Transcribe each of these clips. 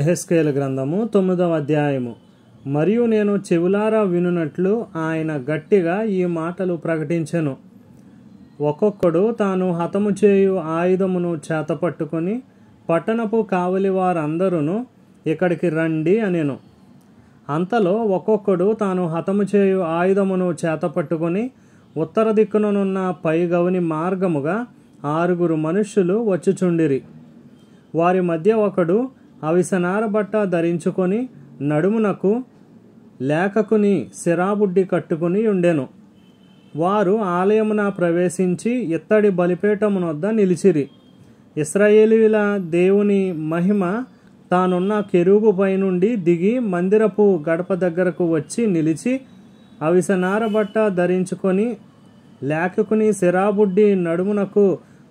ఎహెస్కేల గ్రంథము తొమ్మిదవ అధ్యాయము మరియు నేను చెవులారా వినునట్లు ఆయన గట్టిగా ఈ మాటలు ప్రకటించెను ఒక్కొక్కడు తాను హతము చేయు ఆయుధమును చేతపట్టుకుని పట్టణపు కావలి వారందరూ ఇక్కడికి రండి అనెను అంతలో ఒక్కొక్కడు తాను హతము చేయు ఆయుధమును చేతపట్టుకుని ఉత్తర దిక్కుననున్న పైగవుని మార్గముగా ఆరుగురు మనుష్యులు వచ్చుచుండిరి వారి మధ్య ఒకడు అవిసనార బట్ట ధరించుకొని నడుమునకు లేఖకుని శిరాబుడ్డి కట్టుకుని ఉండెను వారు ఆలయమున ప్రవేశించి ఇత్తడి బలిపీఠమునొద్ద నిలిచిరి ఇస్రాయేలీల దేవుని మహిమ తానున్న కెరూబు పైనుండి దిగి మందిరపు గడప దగ్గరకు వచ్చి నిలిచి అవిసనార బట్ట ధరించుకొని లేఖకుని శిరాబుడ్డి నడుమునకు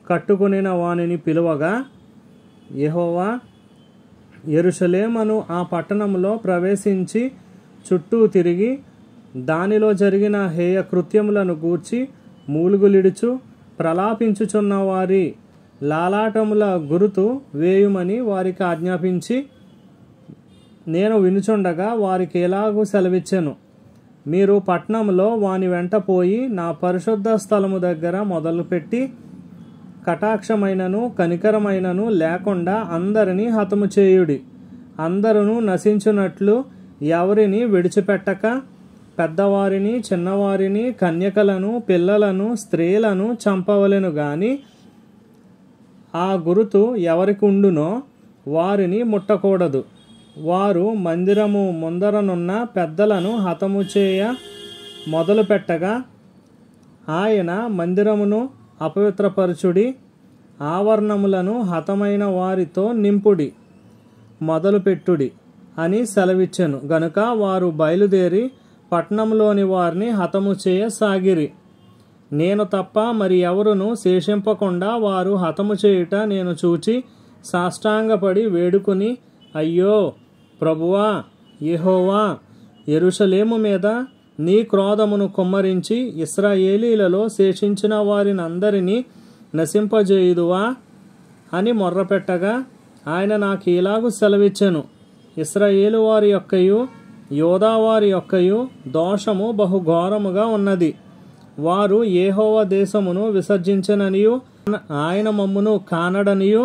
కట్టుకునిన వానిని పిలువగా యహోవా ఎరుషలేమను ఆ పట్టణంలో ప్రవేశించి చుట్టూ తిరిగి దానిలో జరిగిన హేయ కృత్యములను గూర్చి మూలుగులిడుచు ప్రలాపించుచున్న వారి లాలాటముల గురుతు వేయుమని వారికి ఆజ్ఞాపించి నేను వినుచుండగా వారికి ఎలాగూ సెలవిచ్చాను మీరు పట్నంలో వాని వెంట పోయి నా పరిశుద్ధ స్థలము దగ్గర మొదలుపెట్టి కటాక్షమైనను కనికరమైనను లేకుండా అందరినీ హతము చేయుడి అందరూ నశించునట్లు ఎవరిని విడిచిపెట్టక పెద్దవారిని చిన్నవారిని కన్యకలను పిల్లలను స్త్రీలను చంపవలెను గాని ఆ గురుతు ఎవరికి ఉండునో వారిని ముట్టకూడదు వారు మందిరము ముందరనున్న పెద్దలను హతము చేయ మొదలుపెట్టగా ఆయన మందిరమును అపవిత్రపరచుడి ఆవరణములను హతమైన వారితో నింపుడి మొదలుపెట్టుడి అని సెలవిచ్చెను గనుక వారు బయలుదేరి పట్నంలోని వారిని హతము చేయసాగిరి నేను తప్ప మరి ఎవరును శేషింపకుండా వారు హతము చేయుట నేను చూచి సాష్టాంగపడి వేడుకుని అయ్యో ప్రభువా యెహోవా ఎరుషలేము మీద నీ క్రోధమును కుమ్మరించి ఇస్రాయేలీలలో శేషించిన అందరినీ నశింపజేయుదువా అని మొర్రపెట్టగా ఆయన నాకు ఇలాగూ సెలవిచ్చాను ఇస్రాయేలు వారి యొక్కయు యోధావారి యొక్కయు దోషము బహుఘోరముగా ఉన్నది వారు ఏహోవ దేశమును విసర్జించననియు ఆయన మమ్మును కానడనియు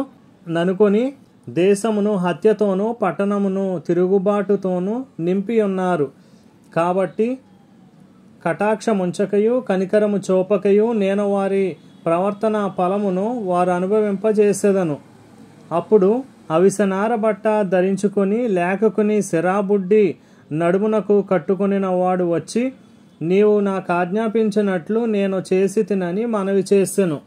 ననుకొని దేశమును హత్యతోనూ పట్టణమును తిరుగుబాటుతోనూ నింపి ఉన్నారు కాబట్టి కటాక్షముంచకయు కనికరము చోపకయు నేను వారి ప్రవర్తన ఫలమును వారు అనుభవింపజేసేదను అప్పుడు అవిసనార బట్ట ధరించుకొని లేఖకుని సిరాబుడ్డి నడుమునకు కట్టుకునిన వాడు వచ్చి నీవు నాకు ఆజ్ఞాపించినట్లు నేను చేసి తినని మనవి చేసెను